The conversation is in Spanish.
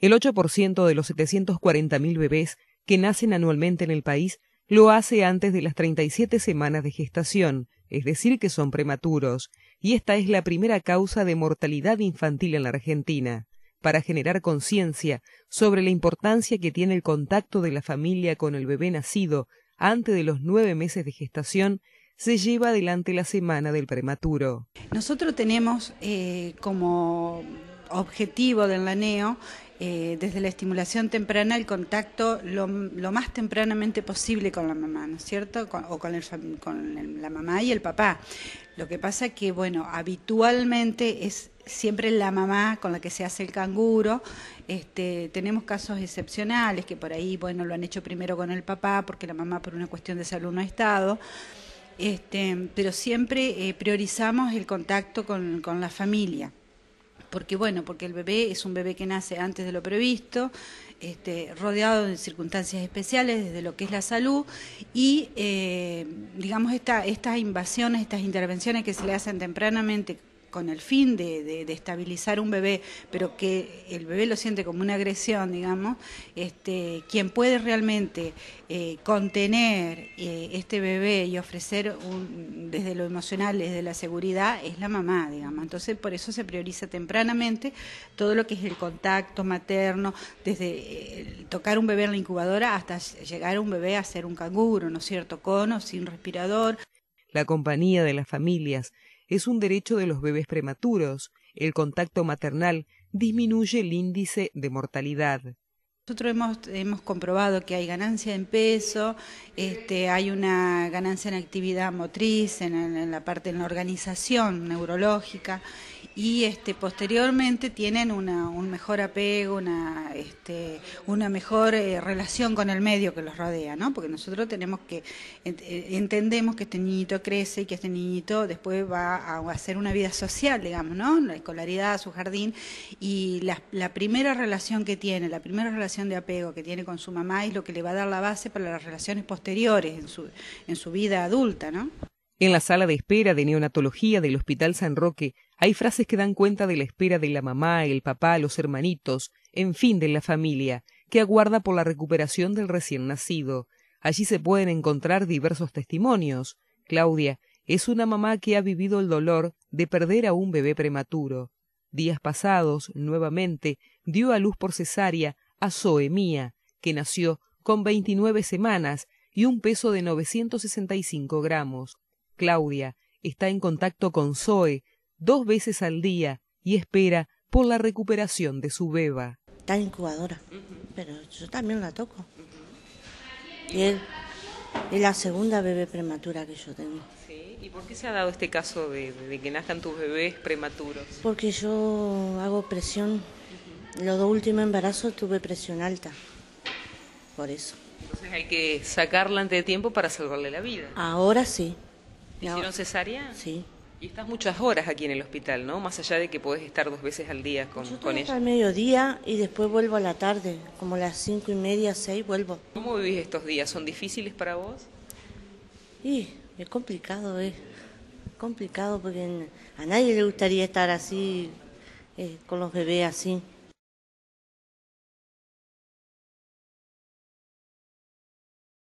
El 8% de los 740.000 bebés que nacen anualmente en el país lo hace antes de las 37 semanas de gestación, es decir, que son prematuros, y esta es la primera causa de mortalidad infantil en la Argentina. Para generar conciencia sobre la importancia que tiene el contacto de la familia con el bebé nacido antes de los nueve meses de gestación, se lleva adelante la semana del prematuro. Nosotros tenemos eh, como objetivo del ANEO eh, desde la estimulación temprana el contacto lo, más tempranamente posible con la mamá, ¿no es cierto? o con, la mamá y el papá. Lo que pasa que, bueno, habitualmente es siempre la mamá con la que se hace el canguro. Este, tenemos casos excepcionales que por ahí, bueno, lo han hecho primero con el papá porque la mamá por una cuestión de salud no ha estado. Este, pero siempre eh, priorizamos el contacto con la familia porque bueno, porque el bebé es un bebé que nace antes de lo previsto, este, rodeado de circunstancias especiales desde lo que es la salud y eh, digamos estas invasiones, estas intervenciones que se le hacen tempranamente con el fin de, de, estabilizar un bebé, pero que el bebé lo siente como una agresión, digamos, este, quien puede realmente eh, contener eh, este bebé y ofrecer un, desde lo emocional, desde la seguridad, es la mamá, digamos. Entonces, por eso se prioriza tempranamente todo lo que es el contacto materno, desde eh, tocar un bebé en la incubadora hasta llegar a un bebé a ser un canguro, ¿no es cierto?, con o sin respirador. La compañía de las familias es un derecho de los bebés prematuros. El contacto maternal disminuye el índice de mortalidad. Nosotros hemos, hemos comprobado que hay ganancia en peso, este, hay una ganancia en actividad motriz, en, en la parte, en la organización neurológica y este, posteriormente tienen una, un mejor apego, una, este, una mejor eh, relación con el medio que los rodea, ¿no? Porque nosotros tenemos que, eh, entendemos que este niñito crece y que este niñito después va a hacer una vida social, digamos, ¿no? La escolaridad, su jardín, y la, primera relación que tiene, la primera relación de apego que tiene con su mamá es lo que le va a dar la base para las relaciones posteriores en su, en su vida adulta, ¿no? En la sala de espera de neonatología del Hospital San Roque hay frases que dan cuenta de la espera de la mamá, el papá, los hermanitos, en fin, de la familia, que aguarda por la recuperación del recién nacido. Allí se pueden encontrar diversos testimonios. Claudia es una mamá que ha vivido el dolor de perder a un bebé prematuro. Días pasados, nuevamente, dio a luz por cesárea a Zoemía, que nació con veintinueve semanas y un peso de cinco gramos. Claudia está en contacto con Zoe dos veces al día y espera por la recuperación de su beba. Está incubadora, pero yo también la toco. Y es, la segunda bebé prematura que yo tengo. ¿Y por qué se ha dado este caso de, de, que nazcan tus bebés prematuros? Porque yo hago presión. Los dos últimos embarazos tuve presión alta. Por eso. Entonces hay que sacarla antes de tiempo para salvarle la vida. Ahora sí hicieron cesárea? Sí. Y estás muchas horas aquí en el hospital, ¿no? Más allá de que podés estar dos veces al día con, Yo con ella. al mediodía y después vuelvo a la tarde, como las cinco y media, seis vuelvo. ¿Cómo vivís estos días? ¿Son difíciles para vos? Sí, es complicado, es eh. complicado porque a nadie le gustaría estar así, eh, con los bebés así.